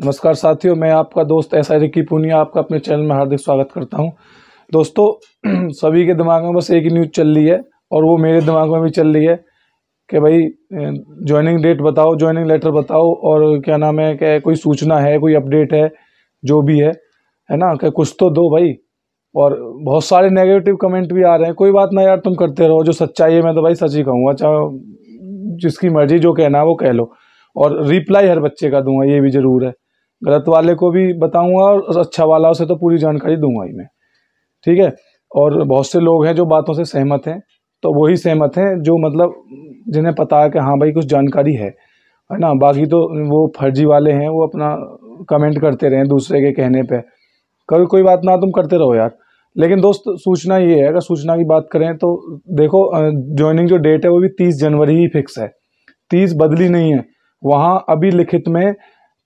नमस्कार साथियों मैं आपका दोस्त एस आई रिकी पुनिया आपका अपने चैनल में हार्दिक स्वागत करता हूं दोस्तों सभी के दिमाग में बस एक ही न्यूज़ चल रही है और वो मेरे दिमाग में भी चल रही है कि भाई ज्वाइनिंग डेट बताओ ज्वाइनिंग लेटर बताओ और क्या नाम है क्या कोई सूचना है कोई अपडेट है जो भी है है ना क्या कुछ तो दो भाई और बहुत सारे नेगेटिव कमेंट भी आ रहे हैं कोई बात ना यार तुम करते रहो जो सच्चाई है मैं तो भाई सच ही कहूँगा चाहे जिसकी मर्जी जो कहना है वो कह लो और रिप्लाई हर बच्चे का दूंगा ये भी ज़रूर है गलत वाले को भी बताऊंगा और अच्छा वाला उसे तो पूरी जानकारी दूंगा ही मैं ठीक है और बहुत से लोग हैं जो बातों से सहमत हैं तो वही सहमत हैं जो मतलब जिन्हें पता है कि हाँ भाई कुछ जानकारी है है ना बाकी तो वो फर्जी वाले हैं वो अपना कमेंट करते रहें दूसरे के कहने पर कभी कोई बात ना तुम करते रहो यार लेकिन दोस्त सूचना ये है अगर सूचना की बात करें तो देखो ज्वाइनिंग जो डेट है वो भी तीस जनवरी ही फिक्स है तीस बदली नहीं है वहाँ अभी लिखित में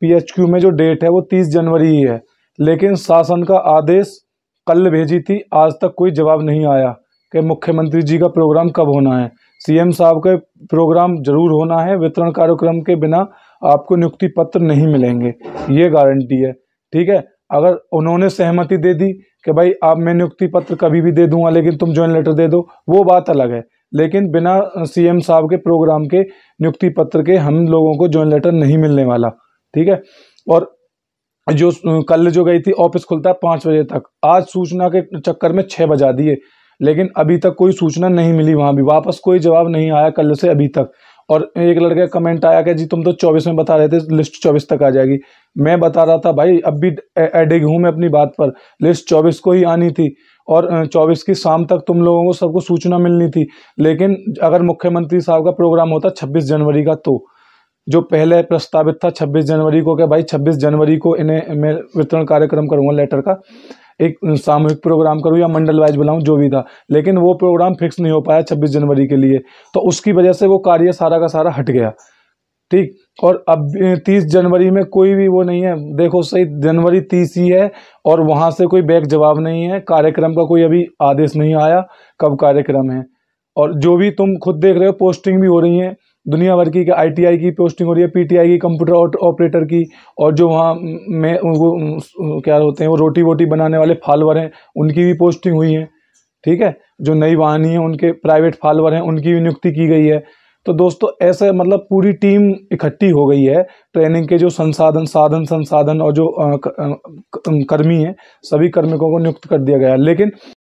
पीएचक्यू में जो डेट है वो तीस जनवरी ही है लेकिन शासन का आदेश कल भेजी थी आज तक कोई जवाब नहीं आया कि मुख्यमंत्री जी का प्रोग्राम कब होना है सीएम साहब का प्रोग्राम जरूर होना है वितरण कार्यक्रम के बिना आपको नियुक्ति पत्र नहीं मिलेंगे ये गारंटी है ठीक है अगर उन्होंने सहमति दे दी कि भाई आप मैं नियुक्ति पत्र कभी भी दे दूंगा लेकिन तुम ज्वाइन लेटर दे दो वो बात अलग है लेकिन बिना सीएम साहब के प्रोग्राम के नियुक्ति पत्र के हम लोगों को ज्वाइन लेटर नहीं मिलने वाला ठीक है और जो कल जो गई थी ऑफिस खुलता है पाँच बजे तक आज सूचना के चक्कर में छः बजा दिए लेकिन अभी तक कोई सूचना नहीं मिली वहाँ भी वापस कोई जवाब नहीं आया कल से अभी तक और एक लड़के का कमेंट आया कि जी तुम तो चौबीस में बता रहे थे लिस्ट चौबीस तक आ जाएगी मैं बता रहा था भाई अब भी एडिग हूँ मैं अपनी बात पर लिस्ट चौबीस को ही आनी थी और चौबीस की शाम तक तुम लोगों को सबको सूचना मिलनी थी लेकिन अगर मुख्यमंत्री साहब का प्रोग्राम होता छब्बीस जनवरी का तो जो पहले प्रस्तावित था 26 जनवरी को क्या भाई 26 जनवरी को इन्हें मैं वितरण कार्यक्रम करूँगा लेटर का एक सामूहिक प्रोग्राम करूँ या मंडल वाइज बुलाऊं जो भी था लेकिन वो प्रोग्राम फिक्स नहीं हो पाया छब्बीस जनवरी के लिए तो उसकी वजह से वो कार्य सारा का सारा हट गया ठीक और अब तीस जनवरी में कोई भी वो नहीं है देखो सही जनवरी तीस ही है और वहाँ से कोई बैक जवाब नहीं है कार्यक्रम का कोई अभी आदेश नहीं आया कब कार्यक्रम है और जो भी तुम खुद देख रहे हो पोस्टिंग भी हो रही है दुनिया भर की आईटीआई की पोस्टिंग हो रही है पीटीआई की कंप्यूटर ऑपरेटर की और जो वहाँ में वो क्या होते हैं वो रोटी वोटी बनाने वाले फालवर हैं उनकी भी पोस्टिंग हुई है ठीक है जो नई वाहनी है उनके प्राइवेट फालवर हैं उनकी भी नियुक्ति की गई है तो दोस्तों ऐसे मतलब पूरी टीम इकट्ठी हो गई है ट्रेनिंग के जो संसाधन साधन संसाधन और जो कर्मी हैं सभी कर्मिकों को नियुक्त कर दिया गया है लेकिन